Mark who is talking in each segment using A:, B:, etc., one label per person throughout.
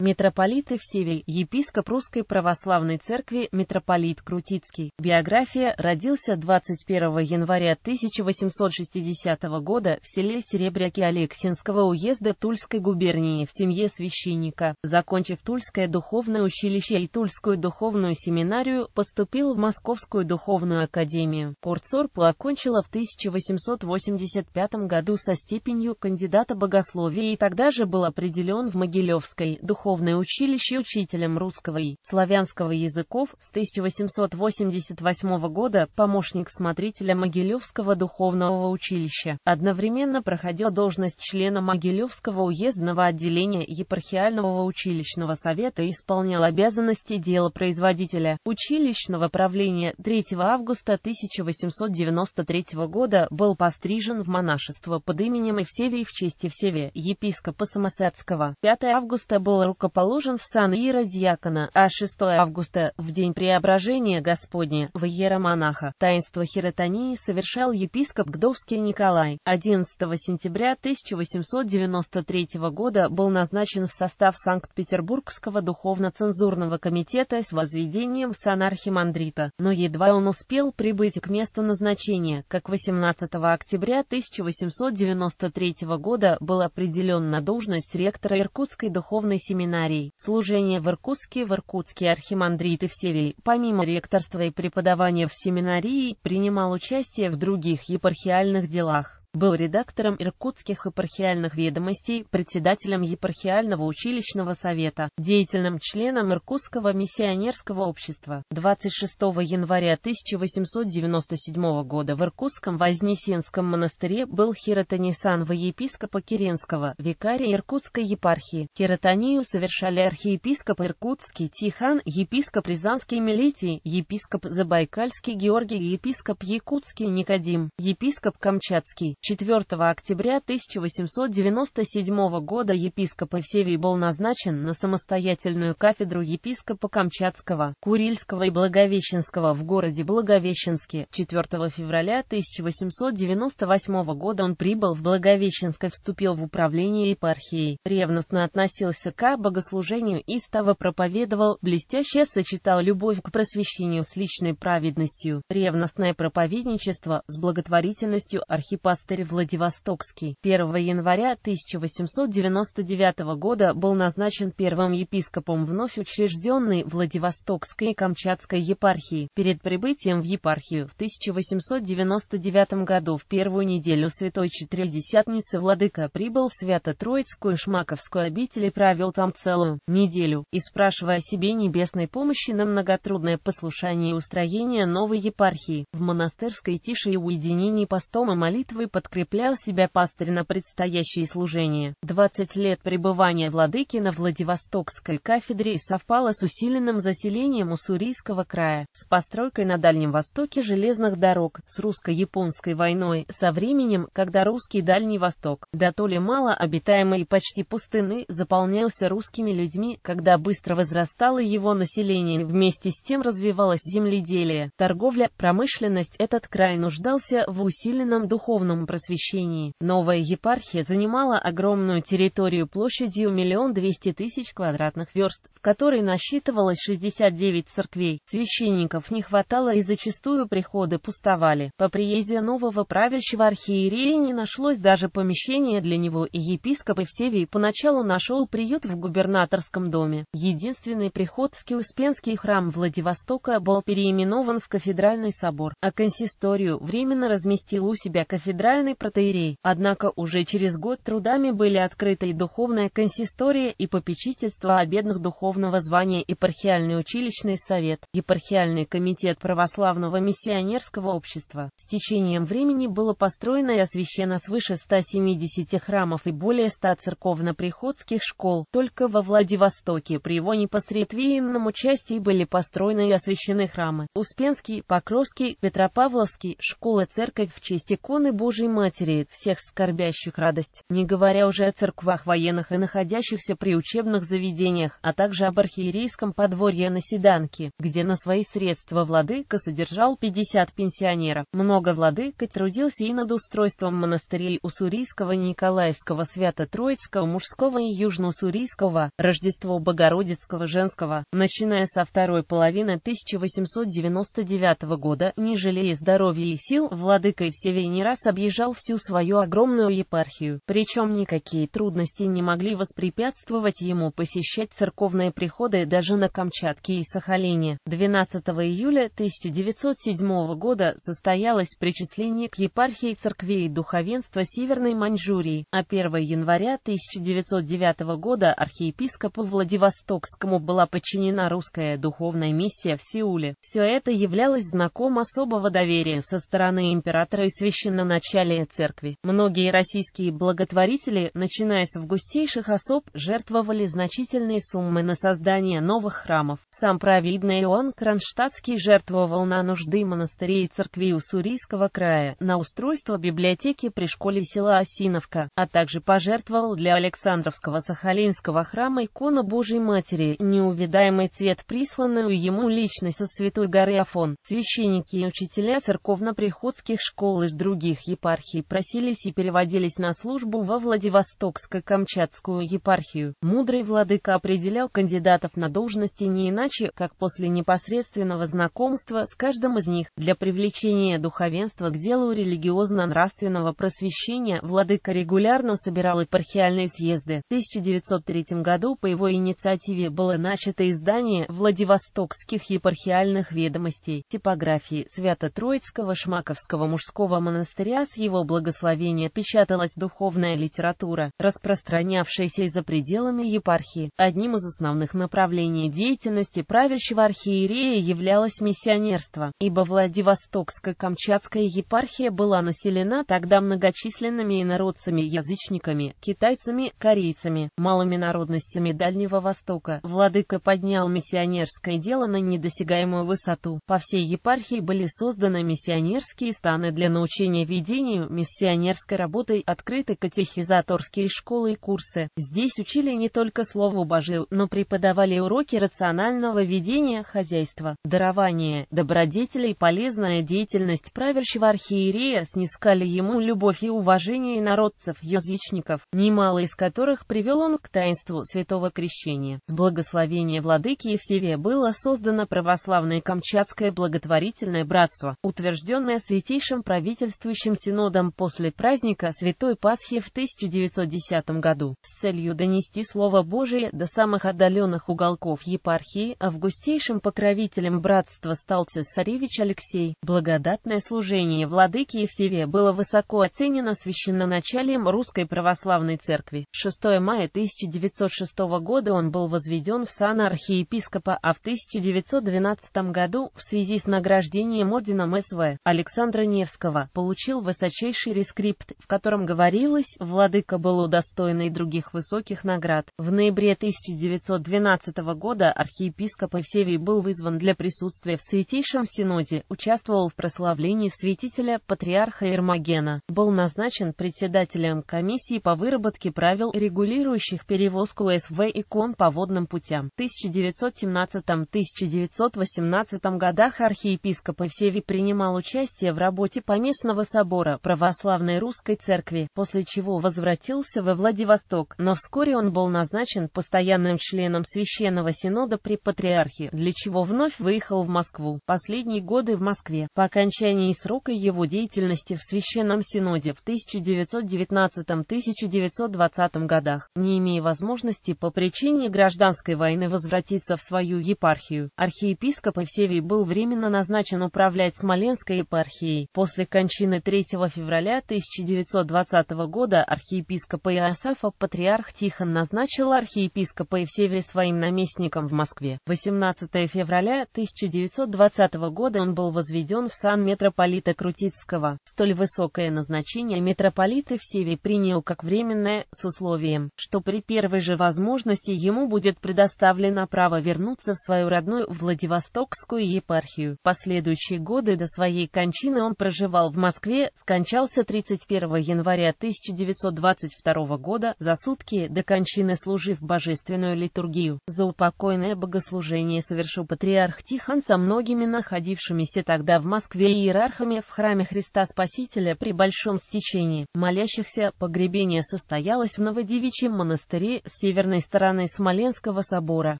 A: Митрополиты в Севе, епископ Русской Православной Церкви, митрополит Крутицкий. Биография родился 21 января 1860 года в селе Серебряки Алексинского уезда Тульской губернии в семье священника. Закончив Тульское духовное училище и Тульскую духовную семинарию, поступил в Московскую духовную академию. Курцорпу окончила в 1885 году со степенью кандидата богословия и тогда же был определен в Могилевской духовной духовное училище учителем русского и славянского языков с 1888 года, помощник смотрителя Могилевского духовного училища. Одновременно проходил должность члена Могилевского уездного отделения епархиального училищного совета и исполнял обязанности делопроизводителя училищного правления 3 августа 1893 года был пострижен в монашество под именем Евсевий в честь Евсевия, епископа Самосадского. 5 августа был рукоположен в сан Иеродьякона, а 6 августа, в день преображения Господня, в Иеромонаха, таинство хиротонии совершал епископ Гдовский Николай. 11 сентября 1893 года был назначен в состав Санкт-Петербургского духовно-цензурного комитета с возведением в сан архимандрита, но едва он успел прибыть к месту назначения, как 18 октября 1893 года был определен на должность ректора Иркутской духовной семинарии семинарий, служение в Иркутске в Иркутске архимандрит Евсевий, помимо ректорства и преподавания в семинарии, принимал участие в других епархиальных делах. Был редактором иркутских епархиальных ведомостей, председателем епархиального училищного совета, деятельным членом Иркутского миссионерского общества. 26 января 1897 года в Иркутском Вознесенском монастыре был хиротонисан во епископа Киренского, викария Иркутской епархии. Хиротонию совершали архиепископ Иркутский Тихан, епископ Рязанский Мелитий, епископ Забайкальский Георгий, епископ Якутский Никодим, епископ Камчатский. 4 октября 1897 года епископ Евсевий был назначен на самостоятельную кафедру епископа Камчатского, Курильского и Благовещенского в городе Благовещенске. 4 февраля 1898 года он прибыл в Благовещенск и вступил в управление епархией, ревностно относился к богослужению и истово проповедовал, блестяще сочетал любовь к просвещению с личной праведностью, ревностное проповедничество с благотворительностью архипаста монастырь Владивостокский 1 января 1899 года был назначен первым епископом вновь учрежденной Владивостокской и Камчатской епархии. Перед прибытием в епархию в 1899 году в первую неделю Святой Четыридесятницы Владыка прибыл в Свято-Троицкую Шмаковскую обитель и провел там целую неделю, и спрашивая о себе небесной помощи на многотрудное послушание и устроение новой епархии в монастырской тише и уединении постом и молитвой под подкреплял себя пастырь на предстоящие служения. 20 лет пребывания владыки на Владивостокской кафедре совпало с усиленным заселением Уссурийского края, с постройкой на Дальнем Востоке железных дорог, с русско-японской войной, со временем, когда русский Дальний Восток, да то ли мало обитаемый и почти пустыны, заполнялся русскими людьми, когда быстро возрастало его население, вместе с тем развивалось земледелие, торговля, промышленность, этот край нуждался в усиленном духовном просвещении. Новая епархия занимала огромную территорию площадью миллион двести тысяч квадратных верст, в которой насчитывалось 69 церквей. Священников не хватало и зачастую приходы пустовали. По приезде нового правящего архиерея не нашлось даже помещения для него, и епископ Евсевий поначалу нашел приют в губернаторском доме. Единственный приходский Успенский храм Владивостока был переименован в кафедральный собор, а консисторию временно разместил у себя кафедральный национальный протеерей. Однако уже через год трудами были открыты и духовная консистория, и попечительство о бедных духовного звания епархиальный училищный совет, епархиальный комитет православного миссионерского общества. С течением времени было построено и освящено свыше 170 храмов и более 100 церковно-приходских школ. Только во Владивостоке при его непосредственном участии были построены и освящены храмы. Успенский, Покровский, Петропавловский, школа-церковь в честь иконы Божьей матери, всех скорбящих радость, не говоря уже о церквах военных и находящихся при учебных заведениях, а также об архиерейском подворье на Седанке, где на свои средства владыка содержал 50 пенсионеров. Много владыка трудился и над устройством монастырей Уссурийского, Николаевского, Свято-Троицкого, Мужского и Южно-Уссурийского, Рождество Богородицкого, Женского, начиная со второй половины 1899 года, не жалея здоровья и сил, владыка и все не раз объезжал содержал всю свою огромную епархию, причем никакие трудности не могли воспрепятствовать ему посещать церковные приходы даже на Камчатке и Сахалине. 12 июля 1907 года состоялось причисление к епархии церквей духовенства Северной Маньчжурии, а 1 января 1909 года архиепископу Владивостокскому была подчинена русская духовная миссия в Сеуле. Все это являлось знаком особого доверия со стороны императора и священноначальника завещания церкви. Многие российские благотворители, начиная с августейших особ, жертвовали значительные суммы на создание новых храмов. Сам праведный Иоанн Кронштадтский жертвовал на нужды монастырей и церквей Уссурийского края, на устройство библиотеки при школе села Осиновка, а также пожертвовал для Александровского Сахалинского храма икону Божьей Матери, неувидаемый цвет, присланную ему лично со Святой горы Афон. Священники и учителя церковно-приходских школ из других епархий епархий просились и переводились на службу во Владивостокско-Камчатскую епархию. Мудрый владыка определял кандидатов на должности не иначе, как после непосредственного знакомства с каждым из них. Для привлечения духовенства к делу религиозно-нравственного просвещения владыка регулярно собирал епархиальные съезды. В 1903 году по его инициативе было начато издание Владивостокских епархиальных ведомостей, типографии Свято-Троицкого Шмаковского мужского монастыря с его благословения печаталась духовная литература, распространявшаяся и за пределами епархии. Одним из основных направлений деятельности правящего архиерея являлось миссионерство, ибо Владивостокская камчатская епархия была населена тогда многочисленными инородцами-язычниками, китайцами, корейцами, малыми народностями Дальнего Востока. Владыка поднял миссионерское дело на недосягаемую высоту. По всей епархии были созданы миссионерские станы для научения ведения обучению, миссионерской работой, открыты катехизаторские школы и курсы. Здесь учили не только слову Божию, но преподавали уроки рационального ведения хозяйства, дарования, добродетелей, и полезная деятельность правящего архиерея снискали ему любовь и уважение народцев-язычников, немало из которых привел он к таинству святого крещения. С благословения владыки Евсевия было создано православное Камчатское благотворительное братство, утвержденное святейшим правительствующим синодом синодом после праздника Святой Пасхи в 1910 году с целью донести Слово Божие до самых отдаленных уголков епархии, августейшим покровителем братства стал цесаревич Алексей. Благодатное служение владыки Евсевия было высоко оценено священноначалием Русской Православной Церкви. 6 мая 1906 года он был возведен в сан архиепископа, а в 1912 году в связи с награждением орденом СВ Александра Невского получил высочайшее кратчайший рескрипт, в котором говорилось, владыка был удостоен и других высоких наград. В ноябре 1912 года архиепископ Евсевий был вызван для присутствия в Святейшем Синоде, участвовал в прославлении святителя патриарха Ермогена, был назначен председателем комиссии по выработке правил, регулирующих перевозку СВ икон по водным путям. В 1917-1918 годах архиепископ Евсевий принимал участие в работе поместного собора, православной русской церкви, после чего возвратился во Владивосток, но вскоре он был назначен постоянным членом Священного Синода при Патриархе, для чего вновь выехал в Москву. Последние годы в Москве. По окончании срока его деятельности в Священном Синоде в 1919-1920 годах, не имея возможности по причине гражданской войны возвратиться в свою епархию, архиепископ Евсевий был временно назначен управлять Смоленской епархией. После кончины 3 февраля 1920 года архиепископа Иосафа патриарх Тихон назначил архиепископа Евсевия своим наместником в Москве. 18 февраля 1920 года он был возведен в сан митрополита Крутицкого. Столь высокое назначение митрополит Евсевий принял как временное, с условием, что при первой же возможности ему будет предоставлено право вернуться в свою родную Владивостокскую епархию. Последующие годы до своей кончины он проживал в Москве, с скончался 31 января 1922 года за сутки до кончины служив божественную литургию. За упокойное богослужение совершил патриарх Тихон со многими находившимися тогда в Москве иерархами в храме Христа Спасителя при большом стечении молящихся. Погребение состоялось в Новодевичьем монастыре с северной стороны Смоленского собора.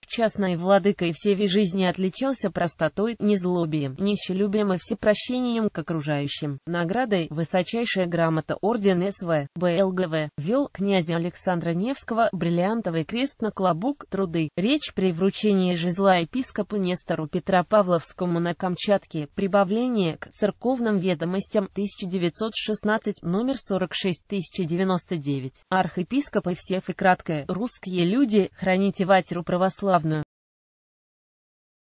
A: В частной владыкой всей жизни отличался простотой, незлобием, нищелюбием и всепрощением к окружающим. Наградой высочайшая грамота орден СВ, БЛГВ, вел князя Александра Невского, бриллиантовый крест на клобук труды. Речь при вручении жезла епископу Нестору Петра Павловскому на Камчатке, прибавление к церковным ведомостям 1916, номер 46099. Архиепископ Евсеф и краткое «Русские люди, храните ватеру православную».